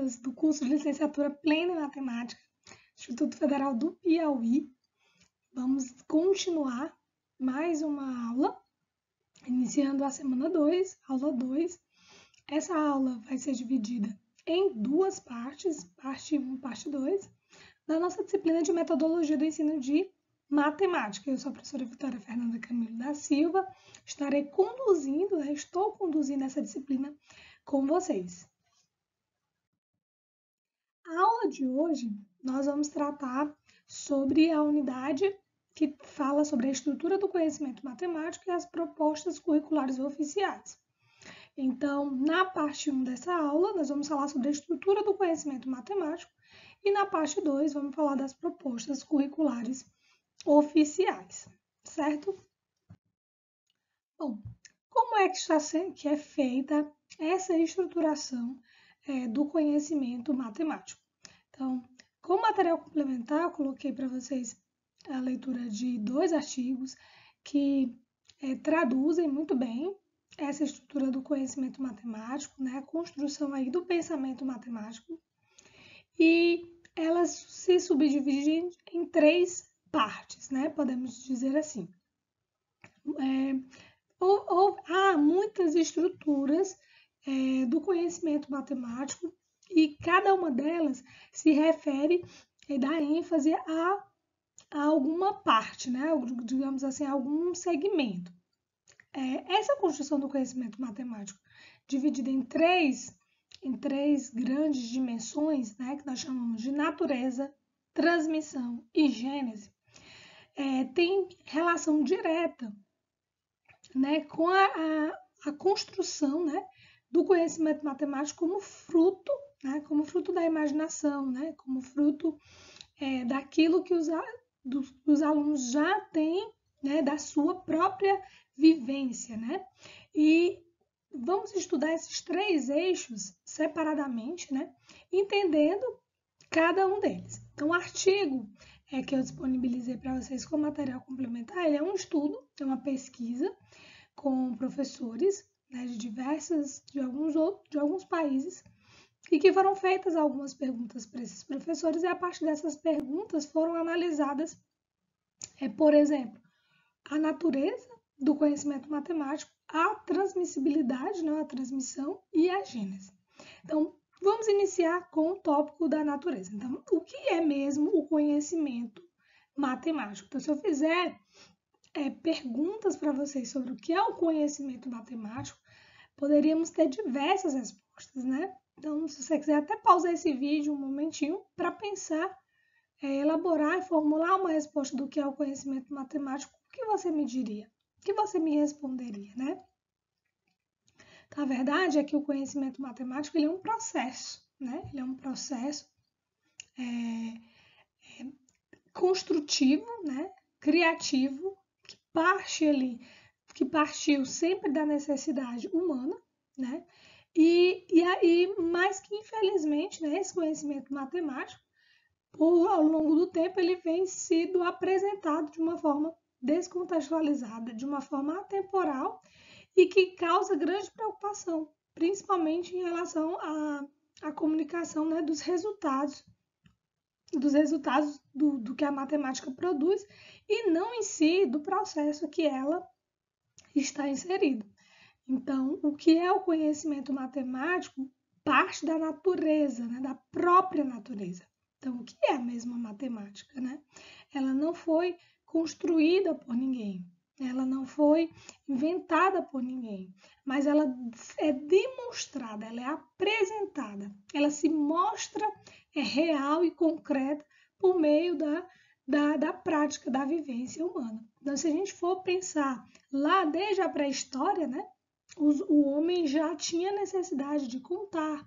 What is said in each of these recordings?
bolsistas do curso de licenciatura plena em matemática, Instituto Federal do Piauí. Vamos continuar mais uma aula, iniciando a semana 2, aula 2. Essa aula vai ser dividida em duas partes, parte 1 um, parte 2, da nossa disciplina de metodologia do ensino de matemática. Eu sou a professora Vitória Fernanda Camilo da Silva, estarei conduzindo, né? estou conduzindo essa disciplina com vocês. Na aula de hoje nós vamos tratar sobre a unidade que fala sobre a estrutura do conhecimento matemático e as propostas curriculares oficiais. Então, na parte 1 dessa aula, nós vamos falar sobre a estrutura do conhecimento matemático e na parte 2 vamos falar das propostas curriculares oficiais, certo? Bom, como é que, está sendo, que é feita essa estruturação é, do conhecimento matemático? Então, como material complementar, eu coloquei para vocês a leitura de dois artigos que é, traduzem muito bem essa estrutura do conhecimento matemático, né, a construção aí do pensamento matemático, e elas se subdividem em três partes, né, podemos dizer assim. É, ou, ou, há muitas estruturas é, do conhecimento matemático e cada uma delas se refere e dá ênfase a, a alguma parte, né? digamos assim, a algum segmento. É, essa construção do conhecimento matemático, dividida em três, em três grandes dimensões, né? que nós chamamos de natureza, transmissão e gênese, é, tem relação direta né? com a, a, a construção né? do conhecimento matemático como fruto né? como fruto da imaginação, né? como fruto é, daquilo que os, dos, os alunos já têm né? da sua própria vivência. Né? E vamos estudar esses três eixos separadamente, né? entendendo cada um deles. Então, o artigo é, que eu disponibilizei para vocês como material complementar, ele é um estudo, é uma pesquisa com professores né, de diversas, de alguns, outros, de alguns países, e que foram feitas algumas perguntas para esses professores, e a partir dessas perguntas foram analisadas, é, por exemplo, a natureza do conhecimento matemático, a transmissibilidade, não né, a transmissão e a gênese. Então, vamos iniciar com o tópico da natureza. Então, o que é mesmo o conhecimento matemático? Então, se eu fizer é, perguntas para vocês sobre o que é o conhecimento matemático, poderíamos ter diversas respostas costas, né? Então, se você quiser até pausar esse vídeo um momentinho para pensar, é, elaborar e formular uma resposta do que é o conhecimento matemático, o que você me diria? O que você me responderia, né? Então, a verdade é que o conhecimento matemático ele é um processo, né? Ele é um processo é, é, construtivo, né? Criativo, que parte ali, que partiu sempre da necessidade humana, né? E, e aí, mais que infelizmente, né, esse conhecimento matemático, por, ao longo do tempo, ele vem sido apresentado de uma forma descontextualizada, de uma forma atemporal e que causa grande preocupação, principalmente em relação à, à comunicação né, dos resultados, dos resultados do, do que a matemática produz e não em si do processo que ela está inserida. Então, o que é o conhecimento matemático parte da natureza, né, da própria natureza. Então, o que é a mesma matemática? Né? Ela não foi construída por ninguém, ela não foi inventada por ninguém, mas ela é demonstrada, ela é apresentada, ela se mostra é real e concreta por meio da, da, da prática, da vivência humana. Então, se a gente for pensar lá desde a pré-história, né, os, o homem já tinha necessidade de contar,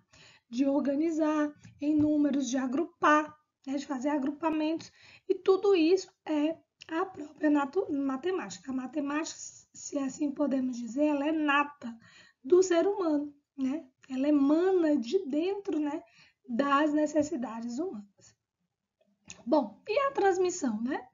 de organizar em números, de agrupar, né, de fazer agrupamentos, e tudo isso é a própria matemática. A matemática, se assim podemos dizer, ela é nata do ser humano, né? Ela emana de dentro, né, das necessidades humanas. Bom, e a transmissão, né?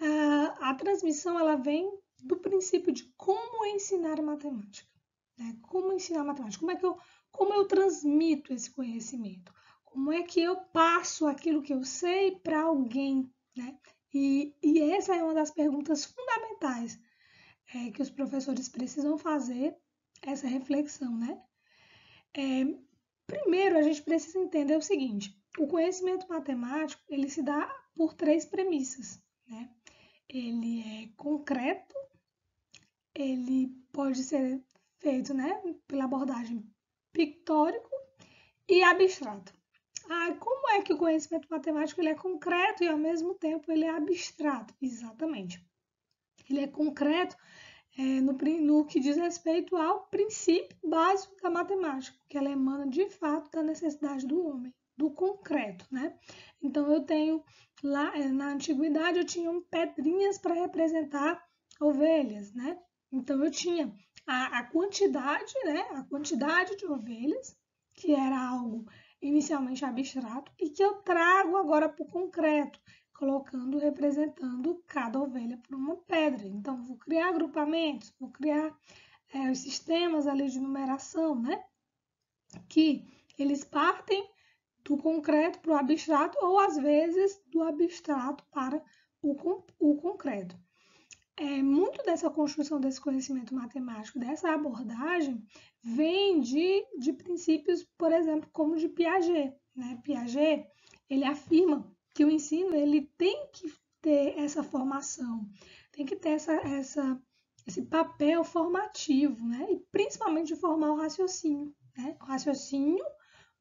A, ah, a transmissão ela vem do princípio de como ensinar matemática. Né? Como ensinar matemática? Como é que eu, como eu transmito esse conhecimento? Como é que eu passo aquilo que eu sei para alguém? Né? E, e, essa é uma das perguntas fundamentais é, que os professores precisam fazer essa reflexão, né? É, primeiro, a gente precisa entender o seguinte: o conhecimento matemático ele se dá por três premissas, né? Ele é concreto, ele pode ser feito né, pela abordagem pictórico e abstrato. Ah, como é que o conhecimento matemático ele é concreto e ao mesmo tempo ele é abstrato? Exatamente. Ele é concreto é, no, no que diz respeito ao princípio básico da matemática, que ela emana de fato da necessidade do homem, do concreto, né? Então eu tenho lá é, na antiguidade eu tinha pedrinhas para representar ovelhas, né? Então eu tinha a, a quantidade, né, a quantidade de ovelhas, que era algo inicialmente abstrato e que eu trago agora para o concreto, colocando, representando cada ovelha por uma pedra. Então, vou criar agrupamentos, vou criar é, os sistemas ali de numeração, né? Que eles partem do concreto para o abstrato ou, às vezes, do abstrato para o, o concreto é, muito dessa construção desse conhecimento matemático, dessa abordagem, vem de, de princípios, por exemplo, como de Piaget. Né? Piaget, ele afirma que o ensino ele tem que ter essa formação, tem que ter essa, essa, esse papel formativo, né? e principalmente de formar o raciocínio. Né? O raciocínio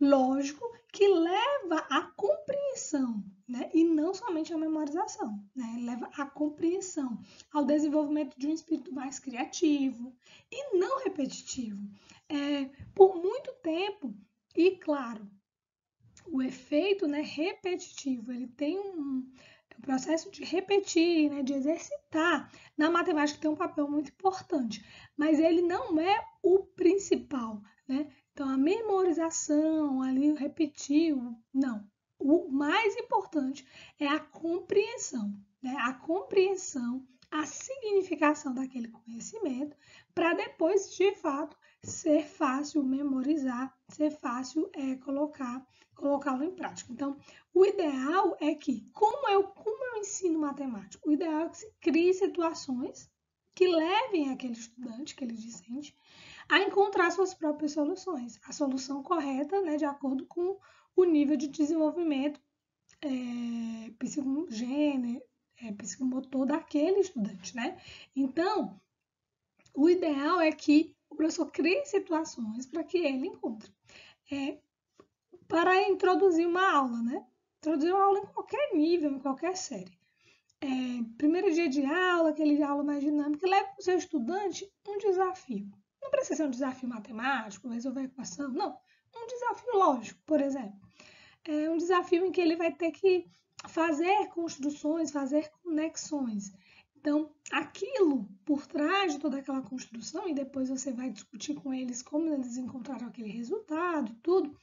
lógico que leva à compreensão, né? E não somente à memorização, né? Leva à compreensão, ao desenvolvimento de um espírito mais criativo e não repetitivo. É, por muito tempo, e claro, o efeito né, repetitivo, ele tem um, o é processo de repetir, né, de exercitar, na matemática tem um papel muito importante, mas ele não é o principal, né? Então, a memorização, ali, repetir, não. O mais importante é a compreensão, né? A compreensão, a significação daquele conhecimento, para depois, de fato, ser fácil memorizar, ser fácil é colocar, colocá-lo em prática. Então, o ideal é que, como eu, como eu ensino matemática, o ideal é que se crie situações que levem aquele estudante, aquele discente, a encontrar suas próprias soluções, a solução correta, né, de acordo com o nível de desenvolvimento é, psicogênero, é, psicomotor daquele estudante, né? Então, o ideal é que professor crie situações para que ele encontre. É, para introduzir uma aula, né? Introduzir uma aula em qualquer nível, em qualquer série. É, primeiro dia de aula, aquele de aula mais dinâmica, leve para o seu estudante um desafio. Não precisa ser um desafio matemático, resolver equação, não. Um desafio lógico, por exemplo. É um desafio em que ele vai ter que fazer construções, fazer conexões. Então, aquilo por trás de toda aquela construção, e depois você vai discutir com eles como eles encontraram aquele resultado, tudo,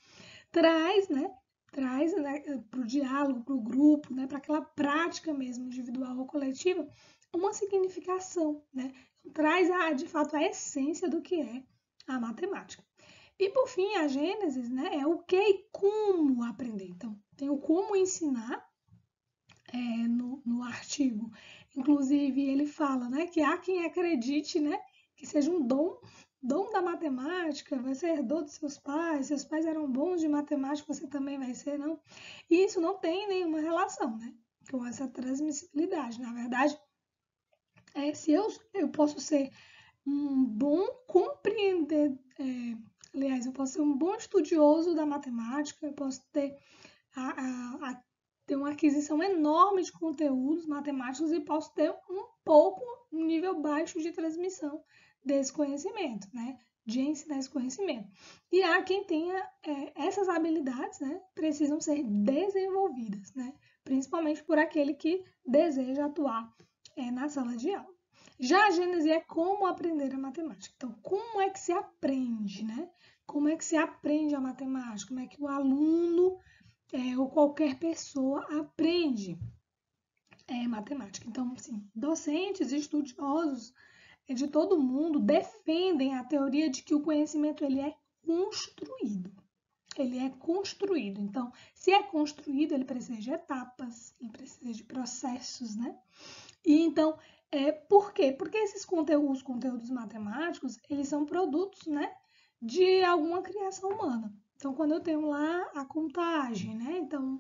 traz, né? Traz né, para o diálogo, para o grupo, né, para aquela prática mesmo individual ou coletiva, uma significação, né? Então, traz a, de fato a essência do que é a matemática. E por fim, a Gênesis, né? É o que e como aprender. Então, tem o como ensinar é, no, no artigo Inclusive, ele fala né, que há quem acredite né, que seja um dom, dom da matemática, você herdou dos seus pais, seus pais eram bons de matemática, você também vai ser, não. E isso não tem nenhuma relação né, com essa transmissibilidade. Na verdade, é, se eu, eu posso ser um bom compreender, é, aliás, eu posso ser um bom estudioso da matemática, eu posso ter a, a, a ter uma aquisição enorme de conteúdos matemáticos e posso ter um pouco, um nível baixo de transmissão desse conhecimento, né? De ensinar esse conhecimento. E há quem tenha é, essas habilidades, né? Precisam ser desenvolvidas, né? Principalmente por aquele que deseja atuar é, na sala de aula. Já a Gênese é como aprender a matemática. Então, como é que se aprende, né? Como é que se aprende a matemática? Como é que o aluno é, ou qualquer pessoa aprende é, matemática. Então, sim, docentes estudiosos é, de todo mundo defendem a teoria de que o conhecimento ele é construído. Ele é construído. Então, se é construído, ele precisa de etapas, ele precisa de processos, né? E então, é, por quê? Porque esses conteúdos, os conteúdos matemáticos, eles são produtos, né, de alguma criação humana. Então, quando eu tenho lá a contagem, né? Então,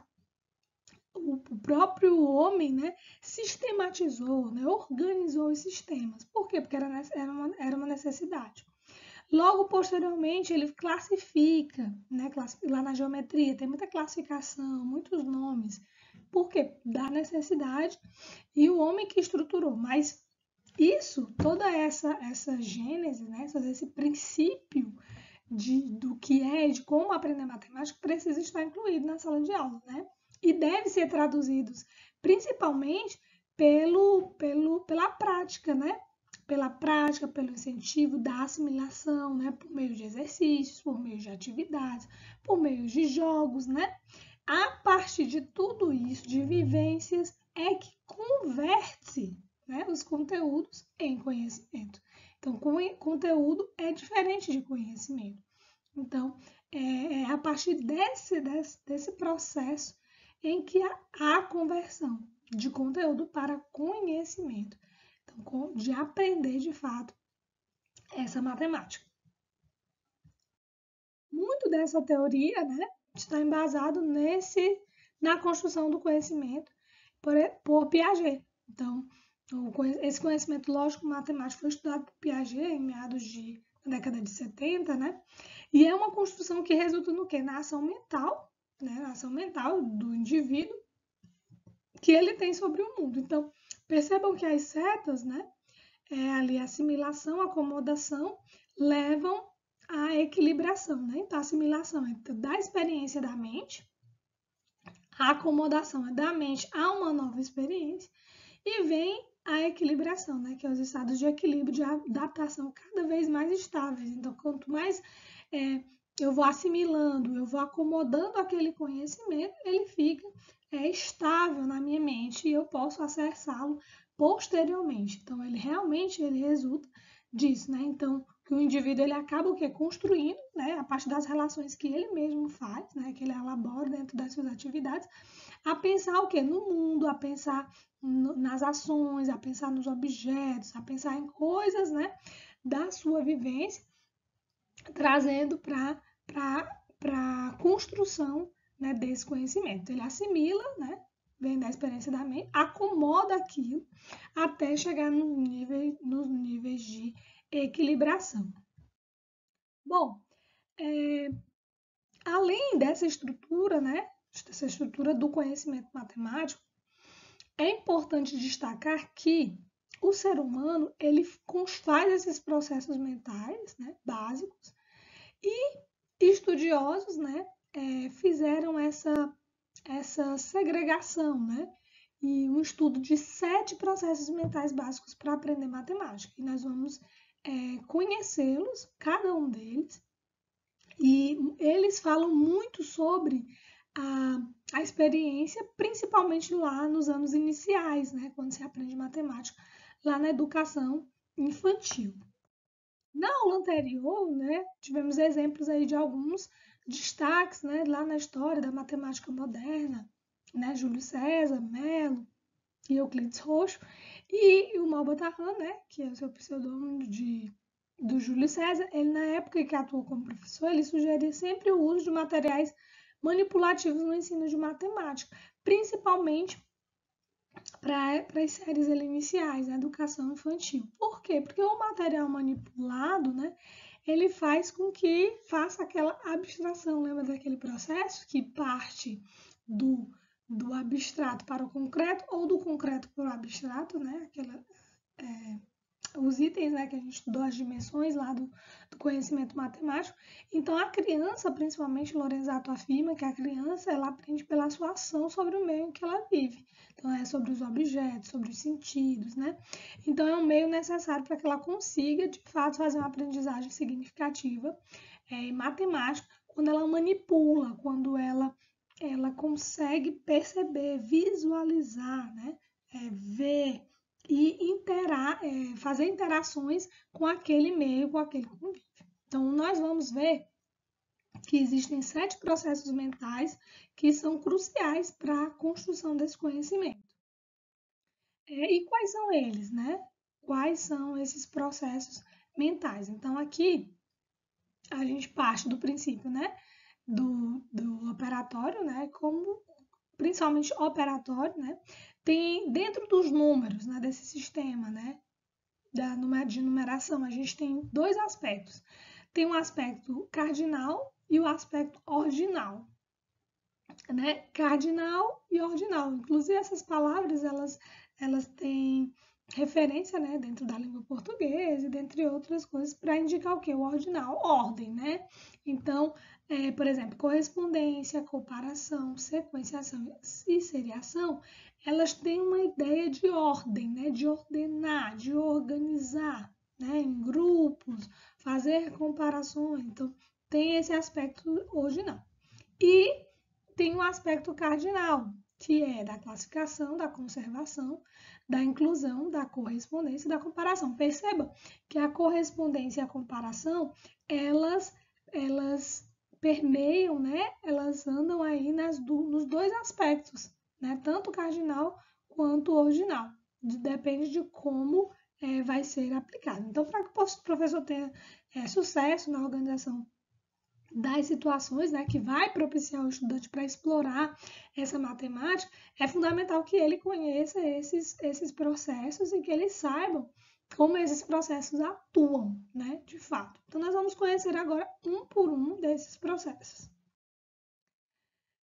o próprio homem, né, sistematizou, né, organizou os sistemas. Por quê? Porque era, era, uma, era uma necessidade. Logo posteriormente, ele classifica, né, lá na geometria, tem muita classificação, muitos nomes. Por quê? Da necessidade e o homem que estruturou. Mas isso, toda essa, essa gênese, né, esse princípio de, do que é, de como aprender matemática, precisa estar incluído na sala de aula, né? E deve ser traduzidos principalmente pelo, pelo, pela prática, né? Pela prática, pelo incentivo da assimilação, né? Por meio de exercícios, por meio de atividades, por meio de jogos, né? A partir de tudo isso, de vivências, é que converte né, os conteúdos em conhecimento. Então, conteúdo é diferente de conhecimento. Então, é, é a partir desse, desse, desse processo em que há a conversão de conteúdo para conhecimento. Então, de aprender de fato essa matemática. Muito dessa teoria né, está embasado nesse, na construção do conhecimento por, por Piaget. Então, esse conhecimento lógico-matemático foi estudado por Piaget em meados de, da década de 70, né? E é uma construção que resulta no quê? Na ação mental, né? Na ação mental do indivíduo que ele tem sobre o mundo. Então, percebam que as setas, né? É, ali assimilação, acomodação, levam à equilibração, né? Então, assimilação é da experiência da mente, a acomodação é da mente a uma nova experiência, e vem a equilibração, né? Que é os estados de equilíbrio, de adaptação cada vez mais estáveis. Então, quanto mais é, eu vou assimilando, eu vou acomodando aquele conhecimento, ele fica é, estável na minha mente e eu posso acessá-lo posteriormente. Então, ele realmente ele resulta disso, né? Então, que o indivíduo ele acaba o que construindo, né, a partir das relações que ele mesmo faz, né, que ele elabora dentro das suas atividades, a pensar o que no mundo, a pensar no, nas ações, a pensar nos objetos, a pensar em coisas, né, da sua vivência, trazendo para para construção né, desse conhecimento. Ele assimila, né, vem da experiência da mente, acomoda aquilo até chegar nos níveis, nos níveis de equilibração. Bom, é, além dessa estrutura, né, dessa estrutura do conhecimento matemático, é importante destacar que o ser humano ele faz esses processos mentais né, básicos e estudiosos né, é, fizeram essa, essa segregação né, e um estudo de sete processos mentais básicos para aprender matemática. E nós vamos é, conhecê-los, cada um deles, e eles falam muito sobre a, a, experiência, principalmente lá nos anos iniciais, né, quando se aprende matemática, lá na educação infantil. Na aula anterior, né, tivemos exemplos aí de alguns destaques né, lá na história da matemática moderna, né, Júlio César, Melo, e Euclides Roxo, e o Malba né, que é o seu pseudônimo de, do Júlio César, ele na época que atuou como professor, ele sugeria sempre o uso de materiais manipulativos no ensino de matemática, principalmente para as séries iniciais, a né, educação infantil. Por quê? Porque o material manipulado, né, ele faz com que faça aquela abstração, lembra daquele processo que parte do do abstrato para o concreto ou do concreto para o abstrato, né? Aquela, é, os itens né, que a gente estudou, as dimensões lá do, do conhecimento matemático. Então, a criança, principalmente Lorenzato afirma que a criança ela aprende pela sua ação sobre o meio em que ela vive. Então, é sobre os objetos, sobre os sentidos, né? Então, é um meio necessário para que ela consiga, de fato, fazer uma aprendizagem significativa é, em matemática quando ela manipula, quando ela ela consegue perceber, visualizar, né? É, ver e interar, é, fazer interações com aquele meio, com aquele convívio. Então, nós vamos ver que existem sete processos mentais que são cruciais para a construção desse conhecimento. É, e quais são eles, né? Quais são esses processos mentais? Então, aqui a gente parte do princípio, né? do, do operatório, né? Como principalmente operatório, né? Tem dentro dos números, né? Desse sistema, né? Da de numeração, a gente tem dois aspectos. Tem um aspecto cardinal e o aspecto ordinal, né? Cardinal e ordinal. Inclusive essas palavras elas elas têm referência, né, dentro da língua portuguesa e dentre outras coisas, para indicar o que? O ordinal, ordem, né? Então, é, por exemplo, correspondência, comparação, sequenciação e seriação, elas têm uma ideia de ordem, né, de ordenar, de organizar, né, em grupos, fazer comparações. Então, tem esse aspecto ordinal. E tem o um aspecto cardinal, que é da classificação, da conservação, da inclusão, da correspondência e da comparação. Perceba que a correspondência e a comparação, elas, elas permeiam, né? Elas andam aí nas do, nos dois aspectos, né? Tanto cardinal quanto ordinal. Depende de como é, vai ser aplicado. Então, para que o professor tenha é, sucesso na organização das situações né, que vai propiciar o estudante para explorar essa matemática, é fundamental que ele conheça esses, esses processos e que ele saiba como esses processos atuam, né, de fato. Então, nós vamos conhecer agora um por um desses processos.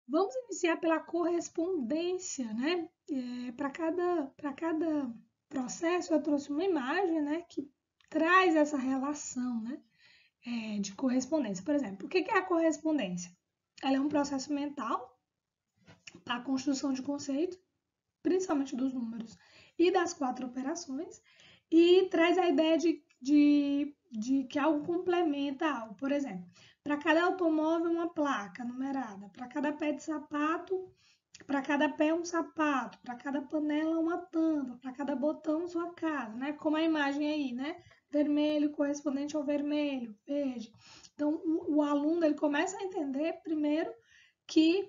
Vamos iniciar pela correspondência, né? É, para cada, para cada processo, eu trouxe uma imagem, né, que traz essa relação, né? é, de correspondência. Por exemplo, o que é a correspondência? Ela é um processo mental para a construção de conceito, principalmente dos números e das quatro operações, e traz a ideia de, de, de que algo complementa algo. Por exemplo, para cada automóvel, uma placa numerada, para cada pé de sapato, para cada pé um sapato, para cada panela uma tampa, para cada botão sua casa, né? Como a imagem aí, né? vermelho correspondente ao vermelho, verde. Então, o, o aluno ele começa a entender primeiro que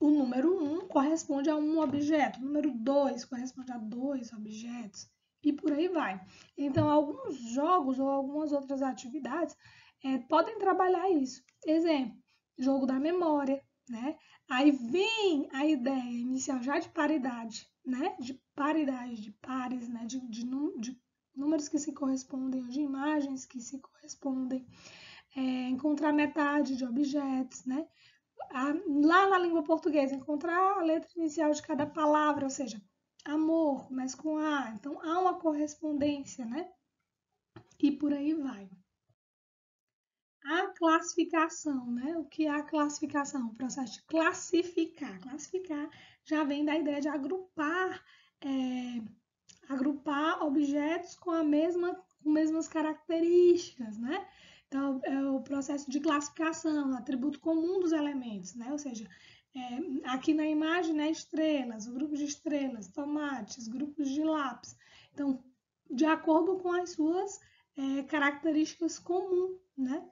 o número 1 um corresponde a um objeto, o número 2 corresponde a dois objetos, e por aí vai. Então, alguns jogos ou algumas outras atividades é, podem trabalhar isso. Exemplo, jogo da memória, né? Aí vem a ideia inicial já de paridade, né? De paridade, de pares, né? De, de, de números que se correspondem ou de imagens que se correspondem, é, encontrar metade de objetos, né? lá na língua portuguesa, encontrar a letra inicial de cada palavra, ou seja, amor, começa com A, então há uma correspondência, né? E por aí vai. A classificação, né? O que é a classificação? O processo de classificar. Classificar já vem da ideia de agrupar é, agrupar objetos com, a mesma, com mesmas características, né? Então, é, é o processo de classificação, atributo comum dos elementos, né? Ou seja, é, aqui na imagem, né, estrelas, grupos de estrelas, tomates, grupos de lápis. Então, de acordo com as suas é, características comuns, né?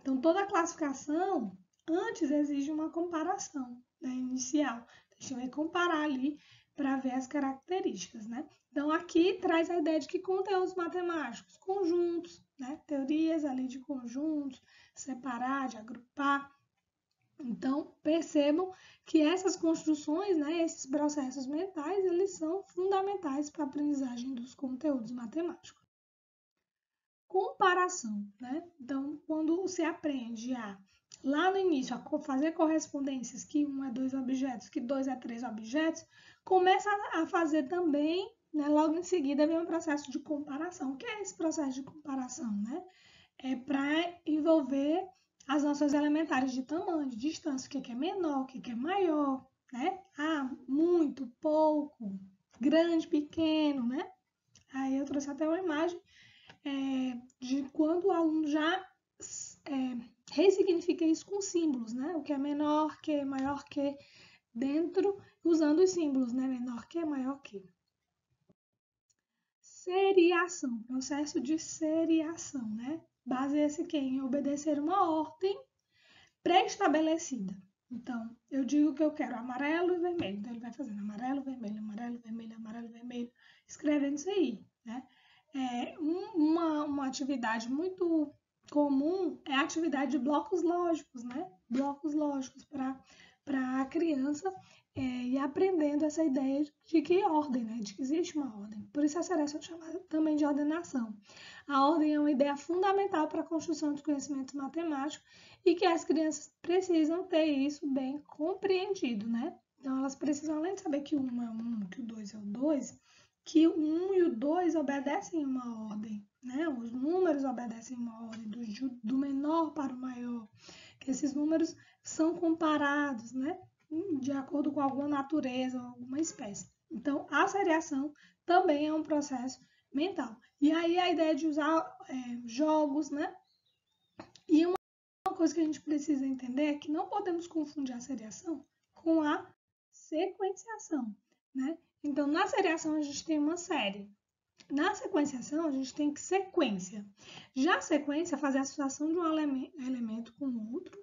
Então, toda classificação antes exige uma comparação né, inicial. Então, a gente vai comparar ali para ver as características, né? Então, aqui traz a ideia de que conteúdos matemáticos, conjuntos, né? Teorias ali de conjuntos, separar, de agrupar. Então, percebam que essas construções, né, esses processos mentais, eles são fundamentais para a aprendizagem dos conteúdos matemáticos. Comparação, né? Então, quando você aprende a, lá no início, a fazer correspondências que um é dois objetos, que dois é três objetos, começa a fazer também, né, logo em seguida vem um processo de comparação. O que é esse processo de comparação? Né? É para envolver as noções elementares de tamanho, de distância, o que é, é menor, o é que é, maior, né? Ah, muito, pouco, grande, pequeno, né? Aí eu trouxe até uma imagem é, de quando o aluno já é, ressignifica isso com símbolos, né? O que é menor que, é maior que dentro usando os símbolos, né? Menor que, maior que. Seriação, processo de seriação, né? Baseia-se em obedecer uma ordem pré-estabelecida. Então, eu digo que eu quero amarelo e vermelho. Então, ele vai fazendo amarelo, vermelho, amarelo, vermelho, amarelo, vermelho, escrevendo isso aí, né? É, um, uma, uma atividade muito comum é a atividade de blocos lógicos, né? Blocos lógicos para para a criança é, e aprendendo essa ideia de que ordem, né? de que existe uma ordem. Por isso a seleção é chamada também de ordenação. A ordem é uma ideia fundamental para a construção de conhecimento matemático e que as crianças precisam ter isso bem compreendido, né? Então elas precisam, além de saber que um é um, que o dois é o dois, que o um e o dois obedecem uma ordem, né? Os números obedecem uma ordem do, do menor para o maior. Que esses números são comparados, né? De acordo com alguma natureza ou alguma espécie. Então, a seriação também é um processo mental. E aí a ideia de usar é, jogos, né? E uma coisa que a gente precisa entender é que não podemos confundir a seriação com a sequenciação, né? Então, na seriação a gente tem uma série. Na sequenciação, a gente tem que sequência. Já a sequência faz a associação de um elemento com outro,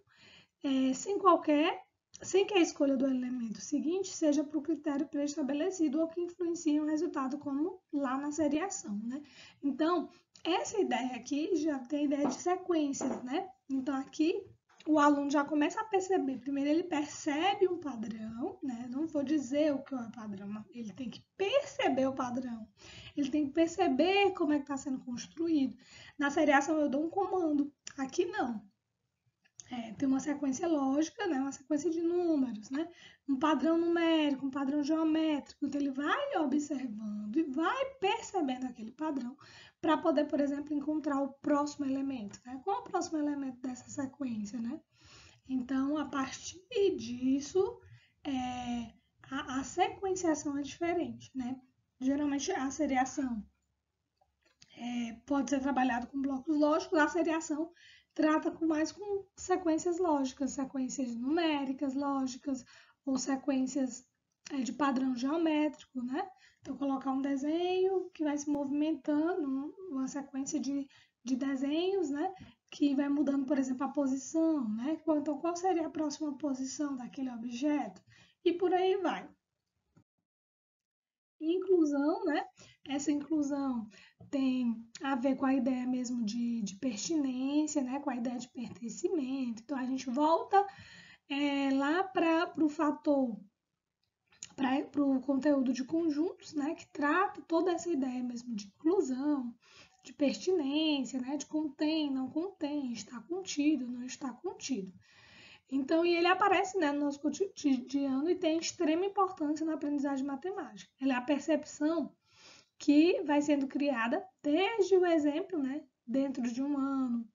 é, sem qualquer, sem que a escolha do elemento seguinte seja para o critério pré-estabelecido ou que influencie o resultado, como lá na seriação, né? Então, essa ideia aqui já tem a ideia de sequências, né? Então, aqui o aluno já começa a perceber. Primeiro, ele percebe um padrão, né? Não vou dizer o que é o padrão, ele tem que perceber o padrão. Ele tem que perceber como é que está sendo construído. Na seriação, eu dou um comando. Aqui, não. É, tem uma sequência lógica, né? uma sequência de números, né? um padrão numérico, um padrão geométrico. Então, ele vai observando e vai percebendo aquele padrão para poder, por exemplo, encontrar o próximo elemento. Né? Qual é o próximo elemento dessa sequência? Né? Então, a partir disso, é, a, a sequenciação é diferente. Né? Geralmente, a seriação é, pode ser trabalhado com blocos lógicos, a seriação trata com mais com sequências lógicas, sequências numéricas lógicas ou sequências é, de padrão geométrico, né? Então, colocar um desenho que vai se movimentando, uma sequência de, de desenhos, né? Que vai mudando, por exemplo, a posição, né? Então, qual seria a próxima posição daquele objeto? E por aí vai inclusão, né? Essa inclusão tem a ver com a ideia mesmo de, de pertinência, né? Com a ideia de pertencimento. Então a gente volta é, lá para o fator, para o conteúdo de conjuntos, né? Que trata toda essa ideia mesmo de inclusão, de pertinência, né? De contém, não contém, está contido, não está contido. Então, e ele aparece né, no nosso cotidiano e tem extrema importância na aprendizagem matemática. Ela é a percepção que vai sendo criada desde o exemplo, né? Dentro de um ano.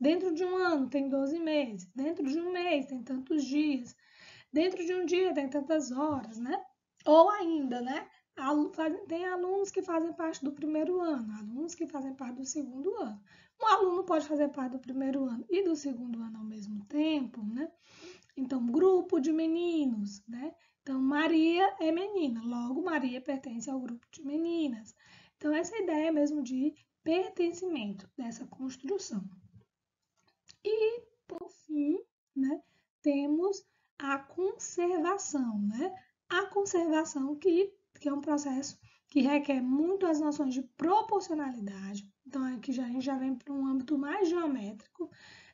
Dentro de um ano tem 12 meses. Dentro de um mês tem tantos dias. Dentro de um dia tem tantas horas, né? Ou ainda, né? Tem alunos que fazem parte do primeiro ano, alunos que fazem parte do segundo ano. Um aluno pode fazer parte do primeiro ano e do segundo ano ao mesmo tempo, né? Então, grupo de meninos, né? Então, Maria é menina, logo Maria pertence ao grupo de meninas. Então, essa ideia mesmo de pertencimento, dessa construção. E, por fim, né, temos a conservação, né? A conservação que que é um processo que requer muito as noções de proporcionalidade. Então, aqui é já, a gente já vem para um âmbito mais geométrico,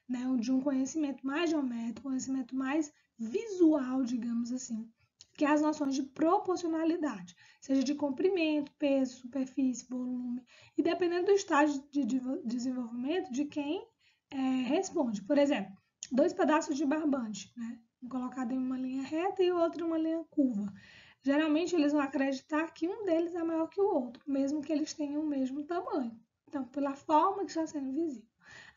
né, de um conhecimento mais geométrico, conhecimento mais visual, digamos assim, que é as noções de proporcionalidade, seja de comprimento, peso, superfície, volume, e dependendo do estágio de desenvolvimento de quem é, responde. Por exemplo, dois pedaços de barbante, né, um colocado em uma linha reta e o outro em uma linha curva geralmente eles vão acreditar que um deles é maior que o outro, mesmo que eles tenham o mesmo tamanho. Então, pela forma que está sendo visível.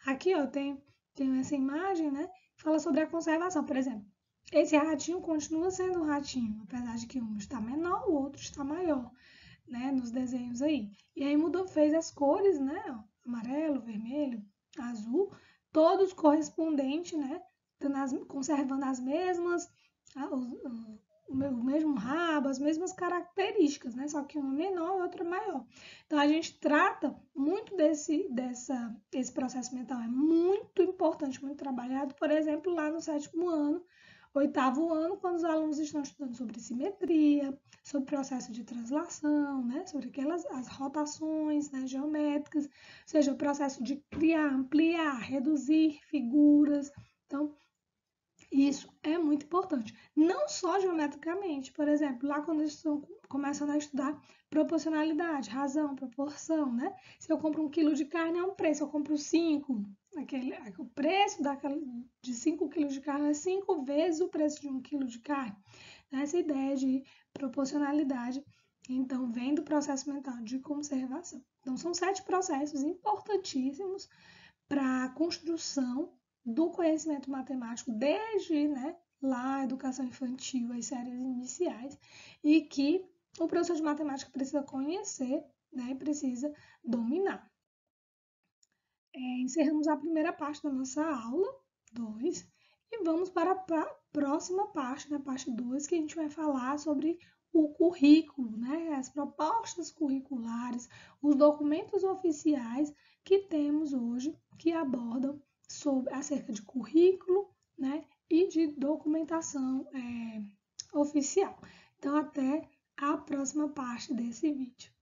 Aqui, ó, tem, tem essa imagem, né? Fala sobre a conservação. Por exemplo, esse ratinho continua sendo um ratinho, apesar de que um está menor, o outro está maior, né? Nos desenhos aí. E aí mudou, fez as cores, né? amarelo, vermelho, azul, todos correspondentes, né? Conservando as mesmas, o mesmo rabo, as mesmas características, né? Só que uma menor e outra maior. Então a gente trata muito desse dessa esse processo mental é muito importante, muito trabalhado, por exemplo, lá no sétimo ano, oitavo ano, quando os alunos estão estudando sobre simetria, sobre processo de translação, né? Sobre aquelas as rotações, né? geométricas, ou seja, o processo de criar, ampliar, reduzir figuras. Então, isso é muito importante. Não só geometricamente, por exemplo, lá quando eles estão começando a estudar proporcionalidade, razão, proporção, né? Se eu compro um quilo de carne, é um preço. Se eu compro cinco, aquele, o preço daquela, de cinco quilos de carne é cinco vezes o preço de um quilo de carne. Né? Essa ideia de proporcionalidade, então, vem do processo mental de conservação. Então, são sete processos importantíssimos para a construção do conhecimento matemático desde né, lá a educação infantil, as séries iniciais, e que o professor de matemática precisa conhecer né, precisa dominar. É, encerramos a primeira parte da nossa aula 2 e vamos para a próxima parte, na né, parte 2, que a gente vai falar sobre o currículo, né, as propostas curriculares, os documentos oficiais que temos hoje que abordam sobre, acerca de currículo né, e de documentação é, oficial. Então, até a próxima parte desse vídeo.